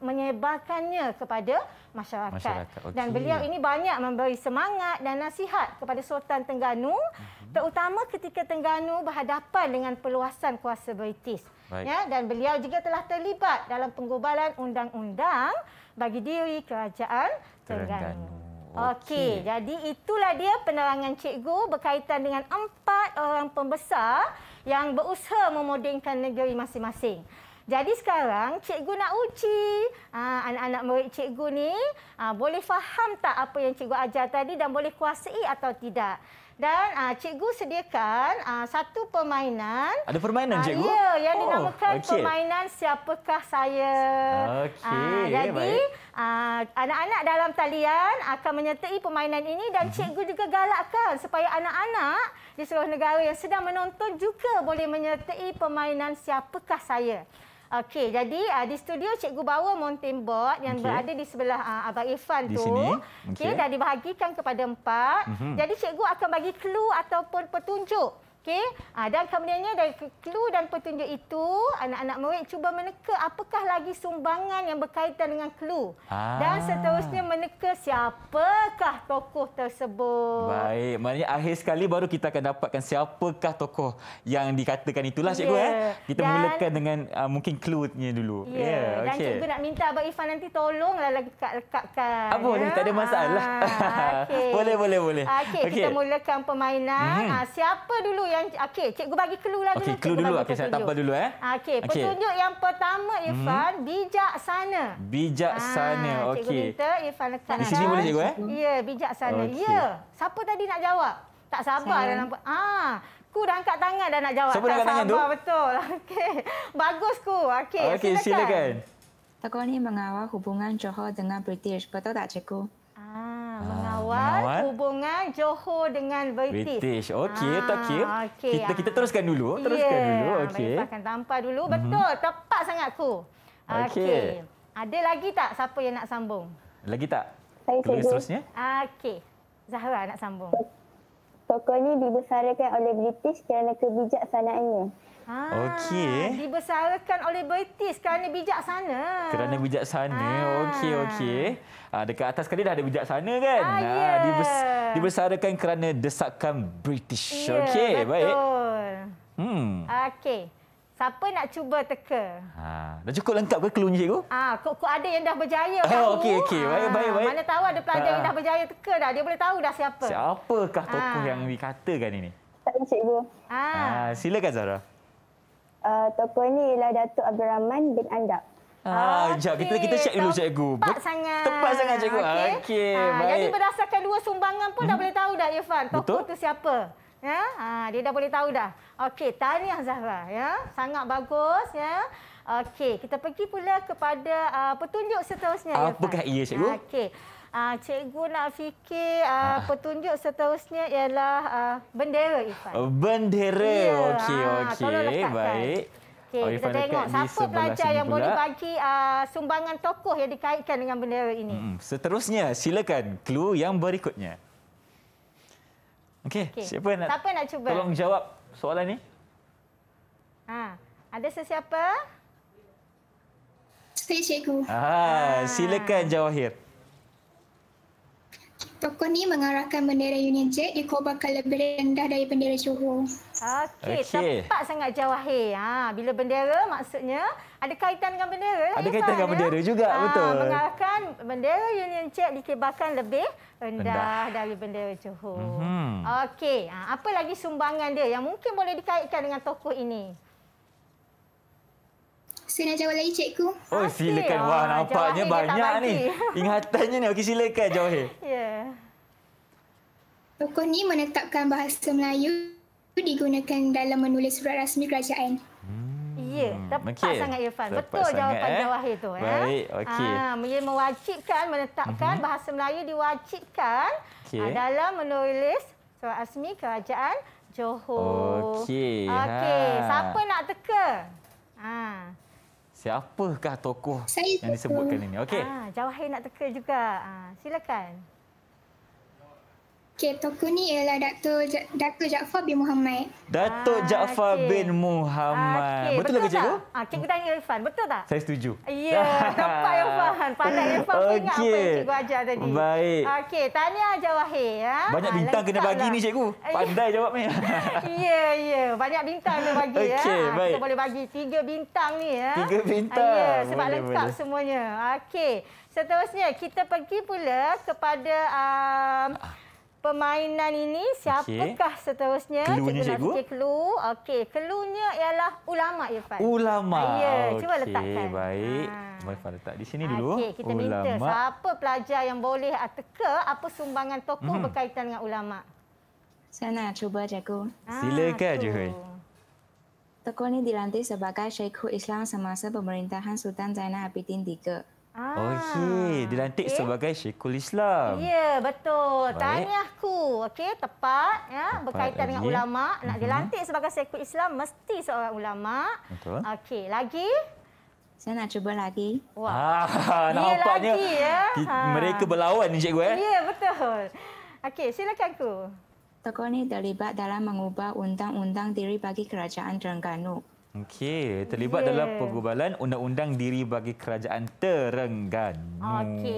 menyebarkannya kepada masyarakat. masyarakat. Okay. Dan beliau ini banyak memberi semangat dan nasihat kepada Sultan Tengganu uh-huh. Mhm. terutama ketika Tengganu berhadapan dengan perluasan kuasa British. Baik. Ya dan beliau juga telah terlibat dalam penggubalan undang-undang bagi diri kerajaan Tengganu. Tengganu. Okey, okay. jadi itulah dia penerangan cikgu berkaitan dengan empat orang pembesar yang berusaha memodengkan negeri masing-masing. Jadi sekarang cikgu nak uji ah, anak-anak murid cikgu ni ah, boleh faham tak apa yang cikgu ajar tadi dan boleh kuasai atau tidak. Dan uh, cikgu sediakan uh, satu permainan. Ada permainan ah, cikgu? Uh, ya, yang oh, dinamakan okay. permainan siapakah saya. Okey. Uh, jadi anak-anak uh, dalam talian akan menyertai permainan ini dan mhm. cikgu juga galakkan supaya anak-anak di seluruh negara yang sedang menonton juga boleh menyertai permainan siapakah saya. Okey, jadi uh, di studio cikgu bawa mountain board yang okay. berada di sebelah uh, Abang Irfan tu. Okey, okay, dah dibahagikan kepada empat. Mm-hmm. Jadi cikgu akan bagi clue ataupun petunjuk Okey, ha, dan kemudiannya dari clue dan petunjuk itu, anak-anak murid cuba meneka apakah lagi sumbangan yang berkaitan dengan clue. Ah. Dan seterusnya meneka siapakah tokoh tersebut. Baik, maknanya akhir sekali baru kita akan dapatkan siapakah tokoh yang dikatakan itulah cikgu. Yeah. Eh. Kita dan, mulakan dengan uh, mungkin clue-nya dulu. Yeah. Yeah. Dan okay. cikgu nak minta Abang Irfan nanti tolonglah lagi lekatkan. Ah, boleh, ya? tak ada masalah. Ah, okay. boleh, boleh. boleh. Ah, okey, okay. kita mulakan permainan. hmm Ha, siapa dulu yang okey cikgu bagi clue lah dulu. Okey clue dulu okey saya tambah dulu eh. Okey petunjuk yang pertama hmm. Irfan hmm. bijak sana. Bijak ah, sana okey. Kita, minta Irfan letak. Di sini boleh cikgu eh? Ya bijak sana. Okay. Ya. Siapa tadi nak jawab? Tak sabar dah nampak. Ah Ku dah angkat tangan dah nak jawab. Siapa tak sabar tu? betul. Okey. Bagus ku. Okey okay, silakan. silakan. Tokoh ni mengawal hubungan Johor dengan British. Betul tak cikgu? Ah, mengawal, mengawal hubungan Johor dengan British. British. Okey, ah, tak kira. Okay. Kita kita teruskan dulu, ya, teruskan yeah. dulu. Okey. Kita akan tampak dulu. Mhm. Betul, mm-hmm. tepat sangat ku. Okey. Okay. Ada lagi tak siapa yang nak sambung? Lagi tak? Saya seterusnya. Okey. Zahra nak sambung. Tokoh ini dibesarkan oleh British kerana kebijaksanaannya. Ah, okey. Dibesarkan oleh British kerana bijak sana. Kerana bijaksana. Ah. Okey, okey. Ah, dekat atas sekali dah ada sana kan? Ah, ah, yeah. dibes dibesarkan kerana desakan British. Yeah, okey, baik. Hmm. Okey. Siapa nak cuba teka? Ha, dah cukup lengkap ke clue cikgu? Ah, kok kok ada yang dah berjaya oh, Okey okey, baik ha, baik baik. Mana tahu ada pelajar ha. yang ah. dah berjaya teka dah. Dia boleh tahu dah siapa. Siapakah tokoh ha. yang dikatakan ini? Tak cikgu. Ah. Ha. Ha, silakan Zara uh, tokoh ini ialah Datuk Abdul Rahman bin Andak. Ah, ah okay. kita kita check dulu Tepat cikgu. Tepat sangat. Tepat sangat cikgu. Okey. Okay, ah, ah baik. Jadi berdasarkan dua sumbangan pun hmm. dah boleh tahu dah Irfan, tokoh Betul? tu siapa. Ya? Ah, dia dah boleh tahu dah. Okey, tahniah Zahra ya. Sangat bagus ya. Okey, kita pergi pula kepada uh, petunjuk seterusnya Apakah Irfan. Apakah ia cikgu? Ah, okey. Uh, cikgu nak fikir uh, uh. petunjuk seterusnya ialah uh, bendera Ifan. Oh, bendera. Yeah. Okey okey. Uh, Baik. Okey, oh, kita Ifan tengok siapa pelajar yang boleh bagi uh, sumbangan tokoh yang dikaitkan dengan bendera ini. Hmm, seterusnya, silakan clue yang berikutnya. Okey, okay. siapa nak Siapa nak cuba? Tolong jawab soalan ni. Ha, ada sesiapa? Saya cikgu. Ah, silakan Jawahir. Tokoh ni mengarahkan bendera Union Jack dikobarkan lebih rendah dari bendera Johor. Okey, okay. tepat sangat Jawahir. Ha, bila bendera maksudnya ada kaitan dengan bendera. Ya, ada Ifan, kaitan dengan ya? bendera juga, ha, betul. Mengarahkan bendera Union Jack dikibarkan lebih rendah Endah. dari bendera Johor. Mm -hmm. Okey, ha, apa lagi sumbangan dia yang mungkin boleh dikaitkan dengan tokoh ini? Saya nak jawab lagi cikgu. Oh, silakan. Ah, Wah, nampaknya Jawahir banyak ni. Ingatannya ni. Okey, silakan Jawahir. Ya. Yeah. Tokoh ni menetapkan bahasa Melayu digunakan dalam menulis surat rasmi kerajaan. Hmm, ya, tepat okay. sangat Irfan. Tepat Betul sangat, jawapan eh? Jawahir itu eh? Baik, okey. Ah, mewajibkan, menetapkan mm-hmm. bahasa Melayu diwajibkan okay. Ah, dalam menulis surat rasmi kerajaan Johor. Okey. Okey, ha. siapa nak teka? Ah. Siapakah tokoh saya yang disebutkan ini? Okey. Ah, Jawahir nak teka juga. Ah, silakan. Okay, toko ni ialah Dato ja- Dato Jaafar bin Muhammad. Dato ah, Jaafar okay. bin Muhammad. Ah, okay. Betul, betul ke cikgu? Ah, cikgu tanya Irfan, betul tak? Saya setuju. Ya, yeah, nampak Irfan. Pandai Irfan okay. pun ingat apa yang cikgu ajar tadi. Baik. Okey, tanya aja Wahir. Ha? Ya. Banyak ah, bintang ah, kena bagi lah. ni cikgu. Pandai jawab ni. Ya, yeah, ya. Yeah. Banyak bintang kena bagi. Ya. Okey, ya. ha? baik. Kita boleh bagi tiga bintang ni. Ya. Tiga ya, bintang. ya, yeah. sebab boleh, lengkap boleh. semuanya. Okey. Seterusnya, kita pergi pula kepada... Um, ah permainan ini siapakah okay. seterusnya cikgu cikgu nak clue okey cluenya ialah ulama ya pak. ulama ah, ya cuba okay. letakkan baik ha. Ah. Irfan letak di sini dulu okey kita ulama. minta siapa pelajar yang boleh teka apa sumbangan tokoh hmm. berkaitan dengan ulama saya nak cuba cikgu ha, silakan cikgu tokoh ini dilantik sebagai syekhul Islam semasa pemerintahan Sultan Zainal Abidin III Ah. Okey, dilantik okay. sebagai Sheikhul Islam. Ya, betul. Tanya aku, Okey, tepat ya, tepat berkaitan lagi. dengan ulama, nak mm -hmm. dilantik sebagai Sheikhul Islam mesti seorang ulama. Betul. Okey, lagi saya nak cuba lagi. Wah. Ah, nampaknya lagi, ya. Ha. mereka berlawan ni cikgu eh. Ya, betul. Okey, silakan ku. Tokoh ini terlibat dalam mengubah undang-undang diri bagi kerajaan Terengganu. Okey, terlibat yeah. dalam pergubalan undang-undang diri bagi kerajaan Terengganu.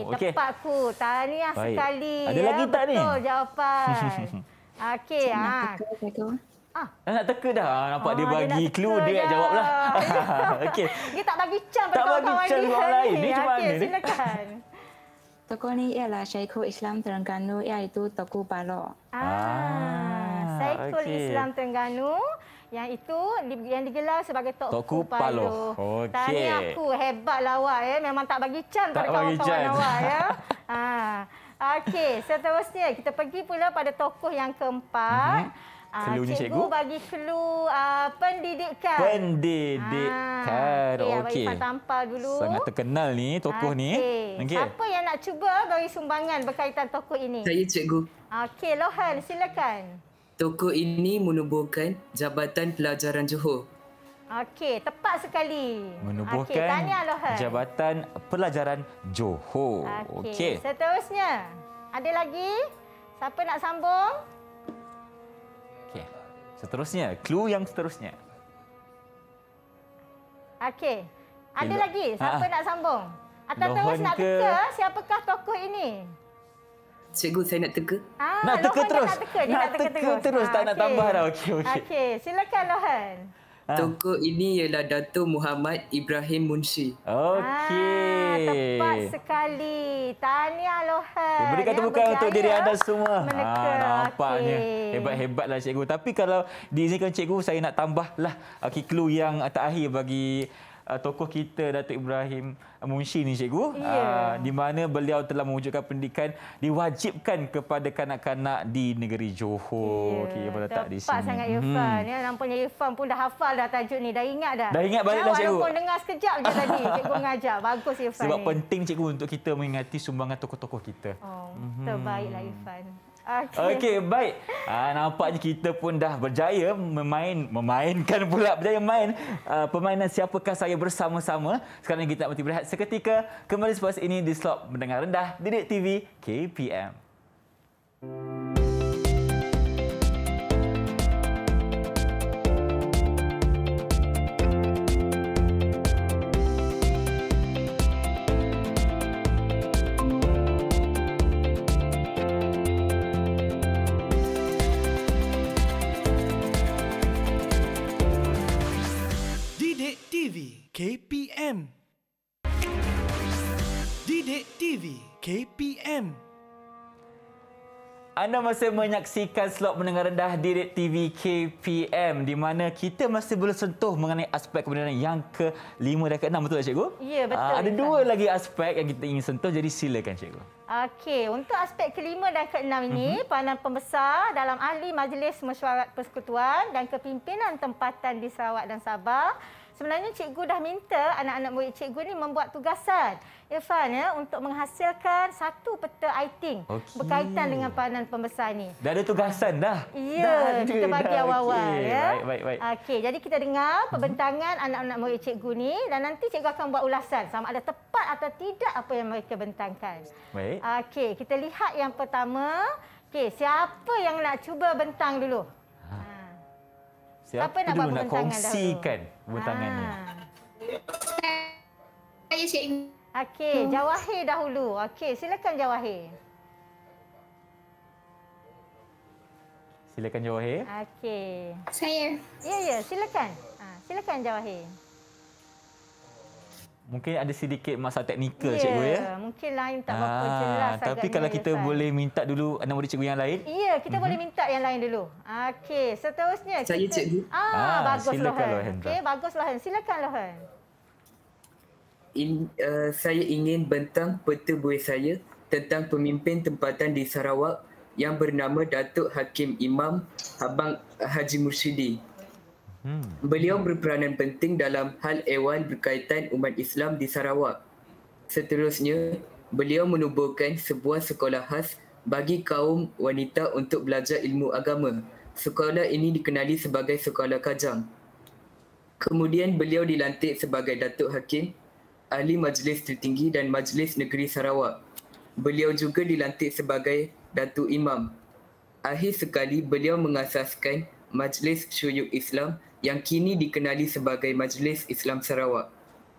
Okey, tepat okay. ku. Tahniah Baik. sekali. Ada ya, lagi tak ni? Betul jawapan. Okey, ha. Ah. Dah nak teka dah. Ah, nampak ah, dia bagi dia clue, dia nak jawablah. Okey. Dia tak bagi chance pada kawan-kawan dia. Tak bagi chance orang lain. Ni cuma okay, ni. Silakan. Tokoh ni ialah Syekhul Islam Terengganu iaitu Tokoh Balok. Ah, ah Syekhul okay. Islam Terengganu. Yang itu yang digelar sebagai Tokku, Tokku Palo. Okay. Tanya aku hebatlah awak ya. Memang tak bagi can pada kawan-kawan awak ya. ha. Okey, seterusnya kita pergi pula pada tokoh yang keempat. Mm -hmm. Cikgu, cikgu bagi clue uh, pendidikan. Pendidikan. Okey, okay. bagi tampal dulu. Sangat terkenal ni tokoh okay. ni. Okay. Apa yang nak cuba bagi sumbangan berkaitan tokoh ini? Saya cikgu. Okey, Lohan silakan. Toko ini menubuhkan Jabatan Pelajaran Johor. Okey, tepat sekali. Menubuhkan okay, Jabatan Pelajaran Johor. Okey, okay. seterusnya. Ada lagi? Siapa nak sambung? Okey, seterusnya. Clue yang seterusnya. Okey, ada Hello. lagi? Ah, Siapa ha -ha. nak sambung? Atau terus nak teka siapakah tokoh ini? Cikgu saya nak teka. Ah, nak teka terus. Nak teka, nak teka, teka terus, terus. Ah, tak okay. nak tambah dah. Okey okey. Okay silakan Lohan. Ah. Toko ini ialah Dato' Muhammad Ibrahim Munshi. Okey. Ah, tepat sekali. Tahniah Lohan. Berikan tepukan untuk diri anda semua. Meneka. Ah, nampaknya. Okay. Hebat-hebatlah cikgu. Tapi kalau diizinkan cikgu, saya nak tambahlah okay, ah, clue yang terakhir bagi uh, tokoh kita Datuk Ibrahim Munshi ni cikgu yeah. Ya. uh, di mana beliau telah mewujudkan pendidikan diwajibkan kepada kanak-kanak di negeri Johor. Yeah. Okey apa tak di sini. Tepat sangat Irfan hmm. ya. Nampaknya Irfan pun dah hafal dah tajuk ni. Dah ingat dah. Dah ingat balik dah cikgu. Walaupun dengar sekejap je tadi cikgu mengajar. Bagus Irfan. Sebab ni. penting cikgu untuk kita mengingati sumbangan tokoh-tokoh kita. Oh, mm-hmm. Terbaiklah Irfan. Okey, okay, baik. Uh, ah, nampak je kita pun dah berjaya memain, memainkan pula berjaya main uh, permainan siapakah saya bersama-sama. Sekarang kita nak berhenti berehat seketika. Kembali selepas ini di slot mendengar rendah di Didik TV KPM. Thank you. KPM. Didik TV KPM. Anda masih menyaksikan slot mendengar rendah Direct TV KPM di mana kita masih boleh sentuh mengenai aspek kebenaran yang ke-5 dan ke-6 betul tak cikgu? Ya betul. Aa, ah, ada dua sama. lagi aspek yang kita ingin sentuh jadi silakan cikgu. Okey, untuk aspek ke-5 dan ke-6 ini, mm-hmm. pandangan pembesar dalam ahli majlis mesyuarat persekutuan dan kepimpinan tempatan di Sarawak dan Sabah Sebenarnya cikgu dah minta anak-anak murid cikgu ni membuat tugasan Irfan ya untuk menghasilkan satu peta iting okay. berkaitan dengan panan pembesar ni. Dah ada tugasan dah. Ya, dah kita bagi awal-awal okay. ya. Baik baik baik. Okey, jadi kita dengar pembentangan anak-anak murid cikgu ni dan nanti cikgu akan buat ulasan sama ada tepat atau tidak apa yang mereka bentangkan. Baik. Okey, kita lihat yang pertama. Okey, siapa yang nak cuba bentang dulu? Ha. Ha. Siapa, siapa nak buat pembentangan nak kongsikan? dahulu? butangannya. Saya cik. Okey, hmm. Jawahir dahulu. Okey, silakan Jawahir. Silakan Jawahir. Okey. Saya. Ya, ya, silakan. Ah, silakan Jawahir. Mungkin ada sedikit masalah teknikal yeah, cikgu ya. Mungkin lain tak apa-apa. Ah, tapi kalau kita Lufan. boleh minta dulu anak murid cikgu yang lain. Ya, yeah, kita mm-hmm. boleh minta yang lain dulu. Okey, seterusnya. Saya kita... cikgu. Ah, ah bagus silakan Lohan. Okey, bagus Lohan. Silakan Lohan. In, uh, saya ingin bentang peta buih saya tentang pemimpin tempatan di Sarawak yang bernama Datuk Hakim Imam Abang Haji Mursidi. Hmm. Beliau berperanan penting dalam hal ewal berkaitan umat Islam di Sarawak. Seterusnya, beliau menubuhkan sebuah sekolah khas bagi kaum wanita untuk belajar ilmu agama. Sekolah ini dikenali sebagai Sekolah Kajang. Kemudian beliau dilantik sebagai Datuk Hakim, Ahli Majlis Tertinggi dan Majlis Negeri Sarawak. Beliau juga dilantik sebagai Datuk Imam. Akhir sekali, beliau mengasaskan Majlis Syuyuk Islam yang kini dikenali sebagai Majlis Islam Sarawak.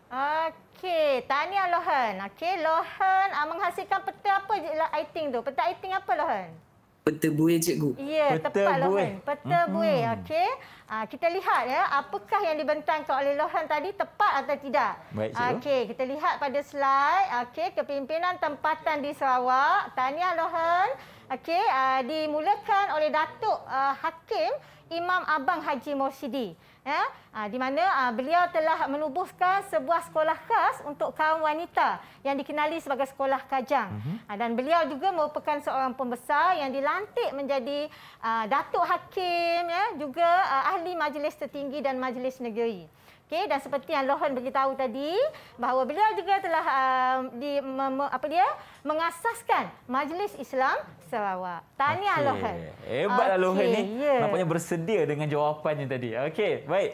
Okey, tahniah Lohan. Okey, Lohan uh, menghasilkan peta apa je lah lighting tu? Peta lighting apa Lohan? Peta buih cikgu. Ya, yeah, peta tepat buih. Lohan. Peta mm-hmm. buih, okey. Uh, kita lihat ya, apakah yang dibentangkan oleh Lohan tadi tepat atau tidak. Baik, cikgu. Okey, kita lihat pada slide. Okey, kepimpinan tempatan di Sarawak. Tahniah Lohan. Okey, uh, dimulakan oleh Datuk uh, Hakim Imam Abang Haji Morsidi. Ya, uh, di mana uh, beliau telah menubuhkan sebuah sekolah khas untuk kaum wanita yang dikenali sebagai Sekolah Kajang. Uh-huh. Uh, dan beliau juga merupakan seorang pembesar yang dilantik menjadi uh, Datuk Hakim ya, juga uh, ahli Majlis Tertinggi dan Majlis Negeri. Okey dan seperti yang Lohan beritahu tadi bahawa beliau juga telah um, di mem, apa dia mengasaskan Majlis Islam Sarawak. Tahniah okay. Lohan. Hebatlah okay, Lohan ni. Yeah. Ya. Nampaknya bersedia dengan jawapannya tadi. Okey, baik.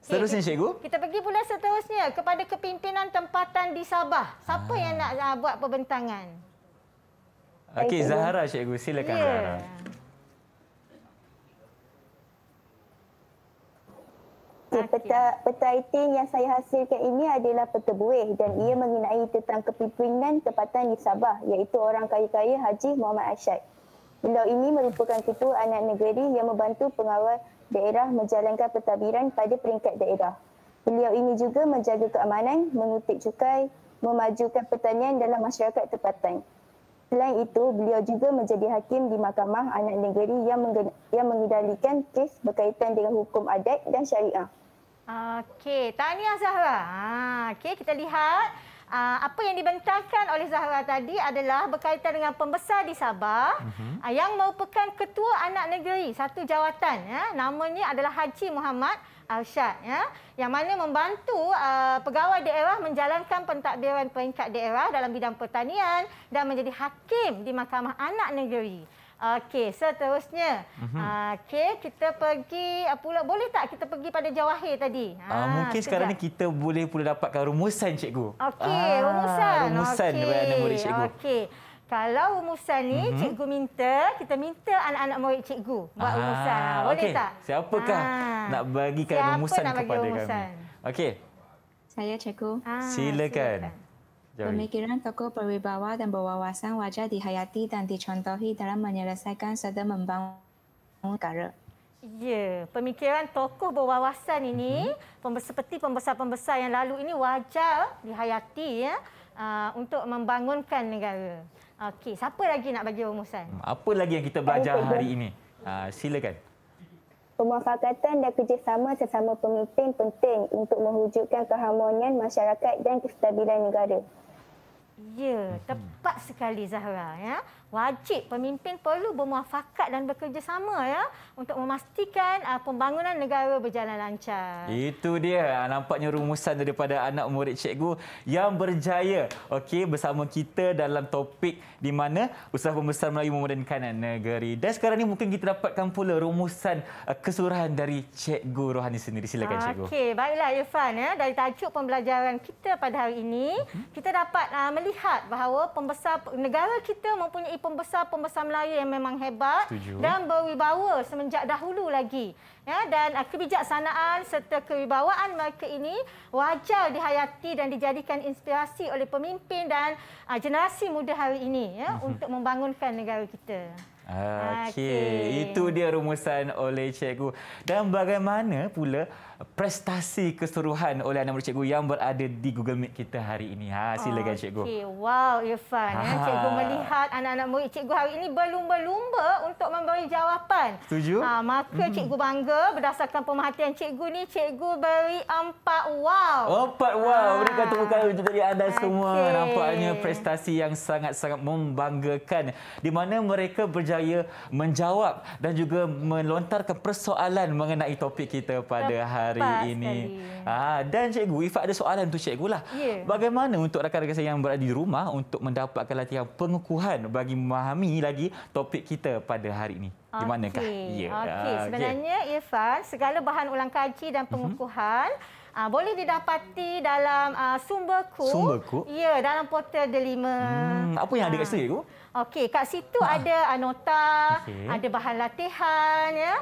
Seterusnya okay, Cikgu. Kita pergi pula seterusnya kepada kepimpinan tempatan di Sabah. Siapa ah. yang nak ah, buat perbentangan? Okey, Zahara Cikgu, silakan yeah. Zahara. Okay, peta peta writing yang saya hasilkan ini adalah peta buih dan ia mengenai tentang kepimpinan tempatan di Sabah iaitu orang kaya-kaya Haji Muhammad Ashad. Beliau ini merupakan ketua anak negeri yang membantu pengawal daerah menjalankan pentadbiran pada peringkat daerah. Beliau ini juga menjaga keamanan, mengutip cukai, memajukan pertanian dalam masyarakat tempatan. Selain itu, beliau juga menjadi hakim di mahkamah anak negeri yang, yang mengendalikan kes berkaitan dengan hukum adat dan syariah. Okey, tahniah Zahra. Ha, Okey, kita lihat uh, apa yang dibentangkan oleh Zahra tadi adalah berkaitan dengan pembesar di Sabah uh-huh. yang merupakan ketua anak negeri, satu jawatan. Ya. Namanya adalah Haji Muhammad Arsyad. Ya. Yang mana membantu uh, pegawai daerah menjalankan pentadbiran peringkat daerah dalam bidang pertanian dan menjadi hakim di Mahkamah Anak Negeri. Okey, seterusnya. Mm-hmm. Okey, kita pergi ah, pula. Boleh tak kita pergi pada jawahir tadi? Ah, ah, mungkin sekejap. sekarang ni kita boleh pula dapatkan rumusan, cikgu. Okey, ah, rumusan. Rumusan okay. daripada murid cikgu. Okey. Kalau rumusan ni mm-hmm. cikgu minta, kita minta anak-anak murid cikgu buat ah, rumusan. Ah, boleh okay. tak? Siapakah ah. nak bagikan Siapa rumusan nak bagi kepada rumusan? kami? Okey. Saya cikgu. Ah, silakan. silakan. Pemikiran tokoh berwibawa dan berwawasan wajar dihayati dan dicontohi dalam menyelesaikan serta membangun negara. Ya, pemikiran tokoh berwawasan ini, hmm seperti pembesar-pembesar yang lalu ini wajar dihayati ya, ah, untuk membangunkan negara. Okey, siapa lagi nak bagi rumusan? Apa lagi yang kita belajar hari ini? Ah, silakan. Pemufakatan dan kerjasama sesama pemimpin penting untuk mewujudkan keharmonian masyarakat dan kestabilan negara. Ya, mhm. tepat sekali Zahra ya wajib pemimpin perlu bermuafakat dan bekerjasama ya untuk memastikan uh, pembangunan negara berjalan lancar. Itu dia ah, nampaknya rumusan daripada anak murid cikgu yang berjaya okey bersama kita dalam topik di mana usaha pembesar Melayu memodenkan negeri. Dan sekarang ni mungkin kita dapatkan pula rumusan uh, ah, kesuruhan dari cikgu Rohani sendiri silakan okay, cikgu. Okey baiklah Irfan ya dari tajuk pembelajaran kita pada hari ini hmm? kita dapat uh, melihat bahawa pembesar negara kita mempunyai pembesar-pembesar Melayu yang memang hebat Setuju. dan berwibawa semenjak dahulu lagi. Ya, dan ah, kebijaksanaan serta kewibawaan mereka ini wajar dihayati dan dijadikan inspirasi oleh pemimpin dan uh, generasi muda hari ini ya, uh-huh. untuk membangunkan negara kita. Okey, okay. itu dia rumusan oleh cikgu. Dan bagaimana pula prestasi keseluruhan oleh anak murid cikgu yang berada di Google Meet kita hari ini. Ha, silakan oh, cikgu. Okay. Wow, Irfan. Eh. Ha. Cikgu melihat anak-anak murid cikgu hari ini berlumba-lumba untuk memberi jawapan. Setuju. Ha, maka hmm. cikgu bangga berdasarkan pemerhatian cikgu ni, cikgu beri empat wow. Oh, empat wow. Ha. Berikan tepuk untuk diri anda semua. Nampaknya prestasi yang sangat-sangat membanggakan di mana mereka berjaya menjawab dan juga melontarkan persoalan mengenai topik kita pada hari hari Pas ini. Ah, dan cikgu, Ifat ada soalan untuk cikgu. Lah. Yeah. Bagaimana untuk rakan-rakan saya yang berada di rumah untuk mendapatkan latihan pengukuhan bagi memahami lagi topik kita pada hari ini? Di manakah? Okay. Ya, yeah. Okay. Sebenarnya, okay. Ifat, segala bahan ulang kaji dan mhm. pengukuhan mm -hmm. Uh, boleh didapati dalam uh, ah, sumberku. Sumberku? Ya, dalam portal delima. Hmm, apa yang ada kat situ? Ah. Okey, kat situ ha. ada uh, nota, okay. ada bahan latihan. ya.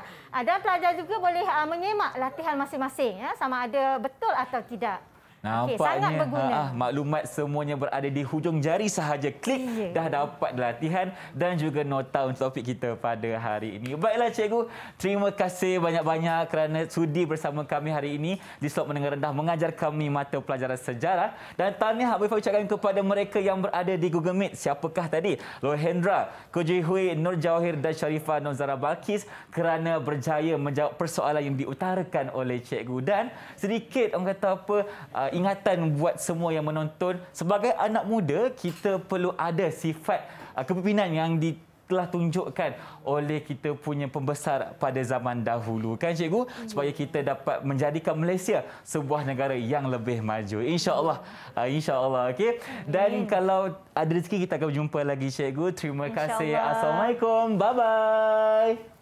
Dan pelajar juga boleh ah, menyemak latihan masing-masing ya sama ada betul atau tidak. Nampaknya okay, Ha, ha, maklumat semuanya berada di hujung jari sahaja. Klik yeah. dah dapat latihan dan juga nota untuk topik kita pada hari ini. Baiklah cikgu, terima kasih banyak-banyak kerana sudi bersama kami hari ini di slot mendengar rendah mengajar kami mata pelajaran sejarah dan tahniah saya ucapkan kepada mereka yang berada di Google Meet. Siapakah tadi? Lohendra, Hui, Nur Jawahir dan Sharifah Nozara Balkis kerana berjaya menjawab persoalan yang diutarakan oleh cikgu dan sedikit orang kata apa uh, ingatan buat semua yang menonton sebagai anak muda kita perlu ada sifat uh, kepimpinan yang di telah tunjukkan oleh kita punya pembesar pada zaman dahulu kan cikgu hmm. supaya kita dapat menjadikan Malaysia sebuah negara yang lebih maju insyaallah hmm. uh, insyaallah okey dan Amin. kalau ada rezeki kita akan berjumpa lagi cikgu terima kasih assalamualaikum bye bye